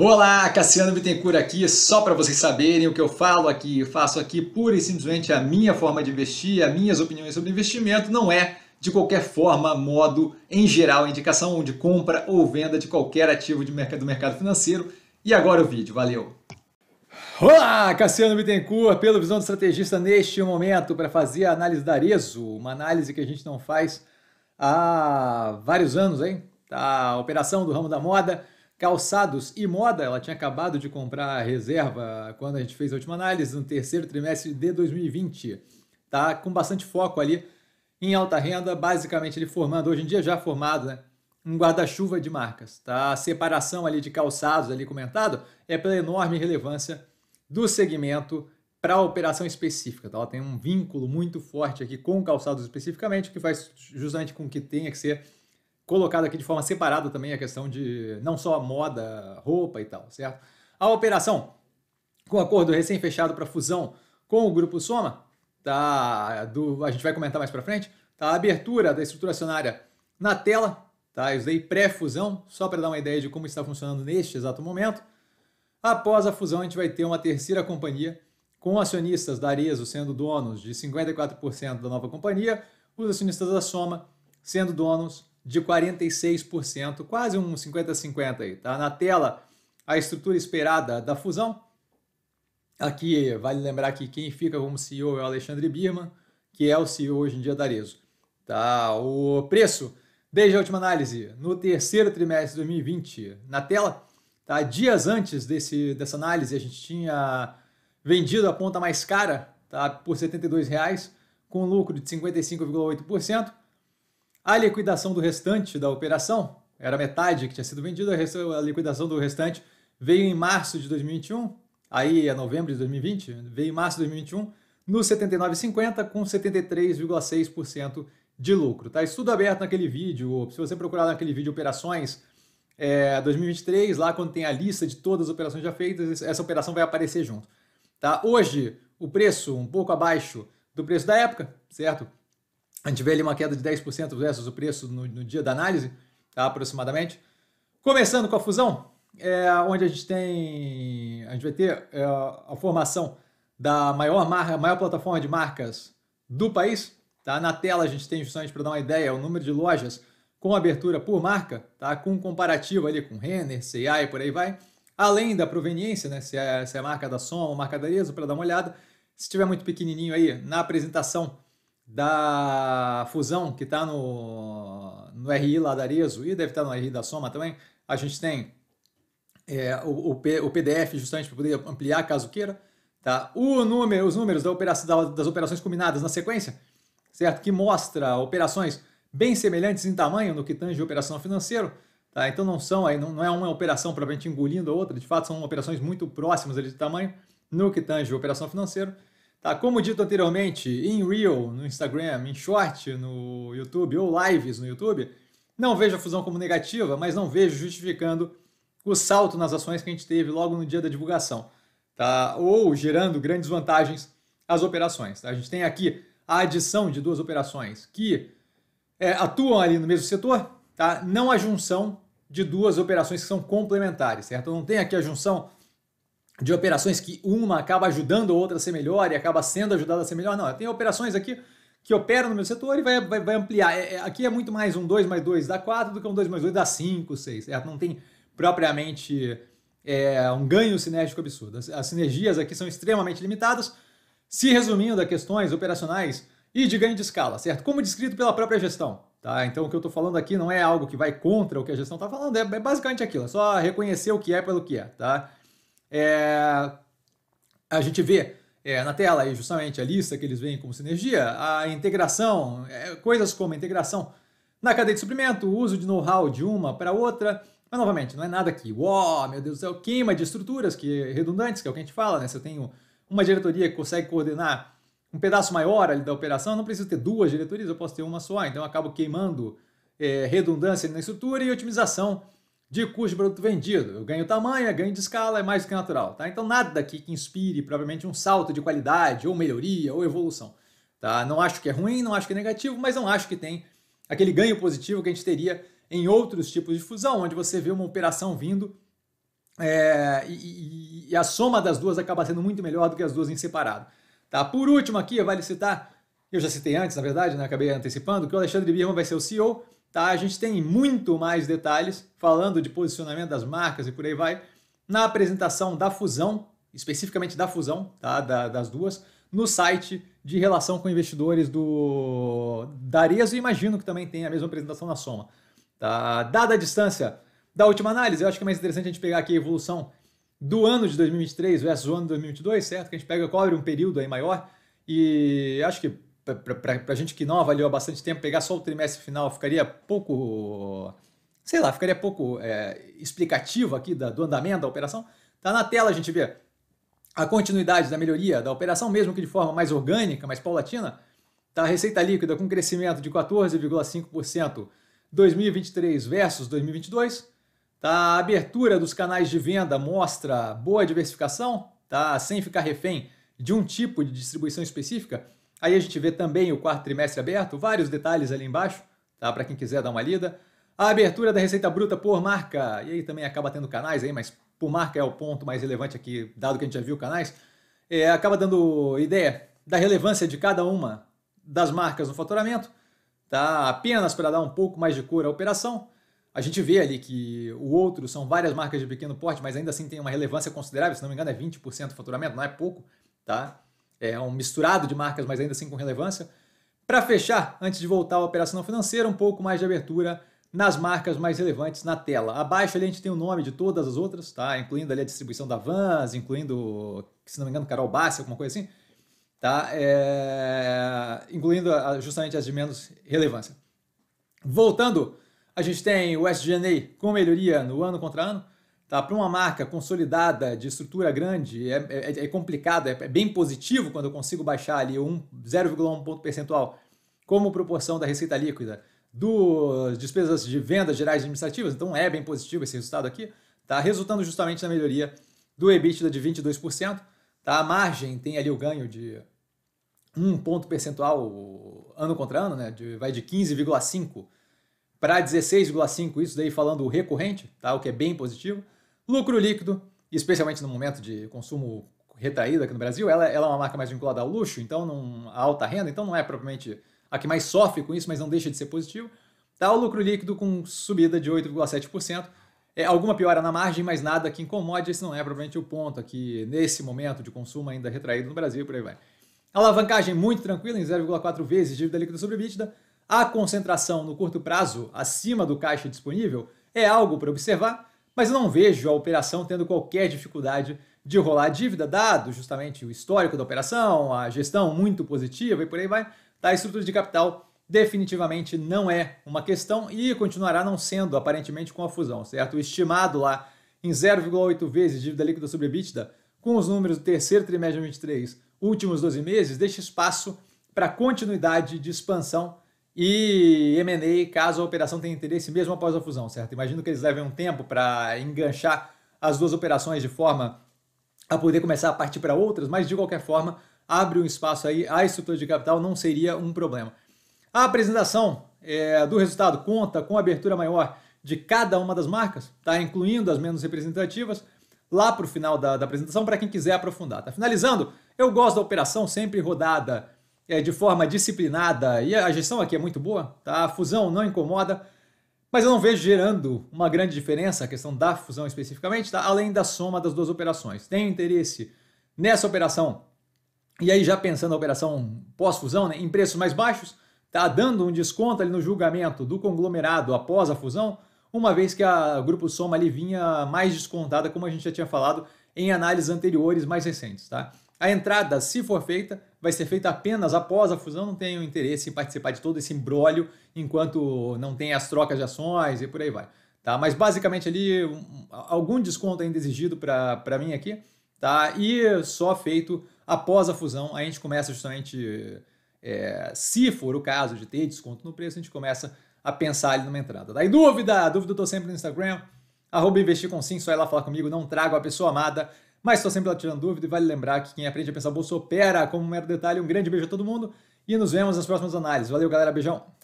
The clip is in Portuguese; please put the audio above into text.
Olá, Cassiano Bittencourt aqui, só para vocês saberem o que eu falo aqui, eu faço aqui pura e simplesmente a minha forma de investir, as minhas opiniões sobre investimento, não é de qualquer forma, modo, em geral, indicação de compra ou venda de qualquer ativo de mercado, do mercado financeiro. E agora o vídeo, valeu! Olá, Cassiano Bittencourt, pelo Visão do Estrategista neste momento para fazer a análise da Arezo, uma análise que a gente não faz há vários anos, hein? Tá, a operação do ramo da moda, Calçados e moda, ela tinha acabado de comprar a reserva quando a gente fez a última análise, no terceiro trimestre de 2020. Tá com bastante foco ali em alta renda, basicamente ele formando, hoje em dia já formado, né? um guarda-chuva de marcas. Tá? A separação ali de calçados ali comentado é pela enorme relevância do segmento para a operação específica. Tá? Ela tem um vínculo muito forte aqui com calçados especificamente, que faz justamente com que tenha que ser colocado aqui de forma separada também a questão de não só moda, roupa e tal, certo? A operação, com acordo recém-fechado para fusão com o Grupo Soma, tá, do, a gente vai comentar mais para frente, tá, a abertura da estrutura acionária na tela, tá, eu usei pré-fusão, só para dar uma ideia de como está funcionando neste exato momento. Após a fusão, a gente vai ter uma terceira companhia, com acionistas da Arezo sendo donos de 54% da nova companhia, os acionistas da Soma sendo donos de 46%, quase um 50-50 aí, tá? Na tela, a estrutura esperada da fusão. Aqui, vale lembrar que quem fica como CEO é o Alexandre Birman, que é o CEO hoje em dia da Areso, Tá? O preço, desde a última análise, no terceiro trimestre de 2020, na tela, tá? dias antes desse, dessa análise, a gente tinha vendido a ponta mais cara tá? por R$ 72,00, com lucro de 55,8%. A liquidação do restante da operação, era metade que tinha sido vendida, a liquidação do restante veio em março de 2021, aí é novembro de 2020, veio em março de 2021, no 79,50 com 73,6% de lucro. Tá? Isso tudo aberto naquele vídeo, se você procurar naquele vídeo operações é, 2023, lá quando tem a lista de todas as operações já feitas, essa operação vai aparecer junto. Tá? Hoje, o preço um pouco abaixo do preço da época, certo? A gente vê ali uma queda de 10% versus o preço no, no, dia da análise, tá? aproximadamente. Começando com a fusão, é, onde a gente tem. A gente vai ter é, a formação da maior marca, maior plataforma de marcas do país. Tá? Na tela a gente tem justamente para dar uma ideia o número de lojas com abertura por marca, tá? com um comparativo ali com Renner, C&A e por aí vai. Além da proveniência, né? se, é, se é marca da Som, marca da ESO, para dar uma olhada. Se estiver muito pequenininho aí, na apresentação da fusão que está no, no RI lá da e deve estar tá no RI da Soma também, a gente tem é, o, o, P, o, PDF justamente para poder ampliar caso queira, tá? o número, os números da operação, das operações combinadas na sequência, certo? que mostra operações bem semelhantes em tamanho no que tange operação financeira, tá? então não são aí, não, não é uma operação propriamente engolindo a outra, de fato são operações muito próximas ali de tamanho no que tange operação financeira, Tá, como dito anteriormente, em Real, no Instagram, em Short, no YouTube ou Lives no YouTube, não vejo a fusão como negativa, mas não vejo justificando o salto nas ações que a gente teve logo no dia da divulgação, tá? ou gerando grandes vantagens às operações. Tá? A gente tem aqui a adição de duas operações que é, atuam ali no mesmo setor, tá? não a junção de duas operações que são complementares, certo? Não tem aqui a junção de operações que uma acaba ajudando a outra a ser melhor e acaba sendo ajudada a ser melhor. Não, tem operações aqui que operam no meu setor e vai, vai, vai ampliar. É, é aqui é muito mais um 2 mais 2 dá 4 do que um 2 mais 2 dá 5, 6. Certo? Não tem propriamente é, um ganho sinérgico absurdo. As, as sinergias aqui são extremamente limitadas. Se resumindo a questões operacionais e de ganho de escala, certo? Como descrito pela própria gestão. Tá? Então o que eu estou falando aqui não é algo que vai contra o que a gestão está falando, é, é basicamente aquilo, é só reconhecer o que é pelo que é. Tá? É, a gente vê é, na tela aí justamente a lista que eles veem como sinergia, a integração, é, coisas como a integração na cadeia de suprimento, o uso de know-how de uma para outra. Mas novamente, não é nada que, uau, meu Deus do céu, queima de estruturas que redundantes, que é o que a gente fala, né? Se eu tenho uma diretoria que consegue coordenar um pedaço maior ali da operação, eu não preciso ter duas diretorias, eu posso ter uma só, então eu acabo queimando é, redundância na estrutura e otimização de custo de produto vendido. Eu ganho tamanho, ganho de escala, é mais que natural. Tá? Então, nada aqui que inspire, provavelmente, um salto de qualidade, ou melhoria, ou evolução. Tá? Não acho que é ruim, não acho que é negativo, mas não acho que tem aquele ganho positivo que a gente teria em outros tipos de fusão, onde você vê uma operação vindo é, e, e, a soma das duas acaba sendo muito melhor do que as duas em separado. Tá? Por último aqui, vale citar, eu já citei antes, na verdade, né? acabei antecipando, que o Alexandre Birman vai ser o CEO Tá? A gente tem muito mais detalhes falando de posicionamento das marcas e por aí vai na apresentação da fusão, especificamente da fusão tá? Da, das duas, no site de relação com investidores do da e imagino que também tem a mesma apresentação na Soma. Tá? Dada a distância da última análise, eu acho que é mais interessante a gente pegar aqui a evolução do ano de 2023 versus o ano de 2022, certo? Que a gente pega, cobre um período aí maior e acho que para a gente que não avaliou há bastante tempo, pegar só o trimestre final ficaria pouco, sei lá, ficaria pouco é, explicativo aqui da, do andamento da operação. Tá na tela, a gente vê a continuidade da melhoria da operação, mesmo que de forma mais orgânica, mais paulatina. Tá a receita líquida com crescimento de 14,5% 2023 versus 2022. Tá a abertura dos canais de venda mostra boa diversificação, tá sem ficar refém de um tipo de distribuição específica Aí a gente vê também o quarto trimestre aberto, vários detalhes ali embaixo, tá? Para quem quiser dar uma lida. A abertura da receita bruta por marca, e aí também acaba tendo canais aí, mas por marca é o ponto mais relevante aqui, dado que a gente já viu canais, é, acaba dando ideia da relevância de cada uma das marcas no faturamento, tá? Apenas para dar um pouco mais de cor à operação. A gente vê ali que o outro são várias marcas de pequeno porte, mas ainda assim tem uma relevância considerável, se não me engano é 20% do faturamento, não é pouco, tá? é um misturado de marcas, mas ainda assim com relevância. Para fechar, antes de voltar à operação financeira, um pouco mais de abertura nas marcas mais relevantes na tela. Abaixo ali a gente tem o nome de todas as outras, tá? Incluindo ali a distribuição da Vans, incluindo, se não me engano, Carol Bassi, alguma coisa assim, tá? É... Incluindo justamente as de menos relevância. Voltando, a gente tem o SGNA com melhoria no ano contra ano. Tá? Para uma marca consolidada, de estrutura grande, é, é, é, é complicado, é, é, bem positivo quando eu consigo baixar ali um 0,1 ponto percentual como proporção da receita líquida das despesas de vendas gerais administrativas, então é bem positivo esse resultado aqui, tá? resultando justamente na melhoria do EBITDA de 22%. Tá? A margem tem ali o ganho de um ponto percentual ano contra ano, né? De, vai de 15,5% para 16,5%, isso daí falando recorrente, tá? o que é bem positivo. Lucro líquido, especialmente no momento de consumo retraído aqui no Brasil, ela, ela é uma marca mais vinculada ao luxo, então não, a alta renda, então não é propriamente a que mais sofre com isso, mas não deixa de ser positivo. Tá o lucro líquido com subida de 8,7%. É, alguma piora na margem, mas nada que incomode, esse não é propriamente o ponto aqui nesse momento de consumo ainda retraído no Brasil, por aí vai. Alavancagem muito tranquila, em 0,4 vezes dívida líquida sobre EBITDA. A concentração no curto prazo, acima do caixa disponível, é algo para observar, mas não vejo a operação tendo qualquer dificuldade de rolar a dívida, dado justamente o histórico da operação, a gestão muito positiva e por aí vai. Tá, a estrutura de capital definitivamente não é uma questão e continuará não sendo, aparentemente, com a fusão, certo? O estimado lá em 0,8 vezes dívida líquida sobre EBITDA, com os números do terceiro trimestre de 2023, últimos 12 meses, deixa espaço para continuidade de expansão e M&A, caso a operação tenha interesse mesmo após a fusão, certo? Imagino que eles levem um tempo para enganchar as duas operações de forma a poder começar a partir para outras, mas de qualquer forma, abre um espaço aí à estrutura de capital, não seria um problema. A apresentação é, do resultado conta com a abertura maior de cada uma das marcas, tá? incluindo as menos representativas, lá para o final da, da apresentação, para quem quiser aprofundar. Tá? Finalizando, eu gosto da operação sempre rodada é, de forma disciplinada e a gestão aqui é muito boa, tá? a fusão não incomoda, mas eu não vejo gerando uma grande diferença a questão da fusão especificamente, tá? além da soma das duas operações. Tenho interesse nessa operação, e aí já pensando na operação pós-fusão, né, em preços mais baixos, tá dando um desconto ali no julgamento do conglomerado após a fusão, uma vez que a Grupo Soma ali vinha mais descontada, como a gente já tinha falado, em análises anteriores mais recentes. Tá? A entrada, se for feita, vai ser feita apenas após a fusão, não tenho interesse em participar de todo esse embrólio enquanto não tem as trocas de ações e por aí vai. Tá? Mas basicamente ali, um, algum desconto ainda exigido para mim aqui, tá? e só feito após a fusão, a gente começa justamente, é, se for o caso de ter desconto no preço, a gente começa a pensar ali numa entrada. Tá? E dúvida, dúvida eu estou sempre no Instagram, Arroba investir com sim, só ir lá falar comigo, não trago a pessoa amada. Mas estou sempre lá tirando dúvida e vale lembrar que quem aprende a pensar bolsa opera como um mero detalhe. Um grande beijo a todo mundo e nos vemos nas próximas análises. Valeu, galera. Beijão.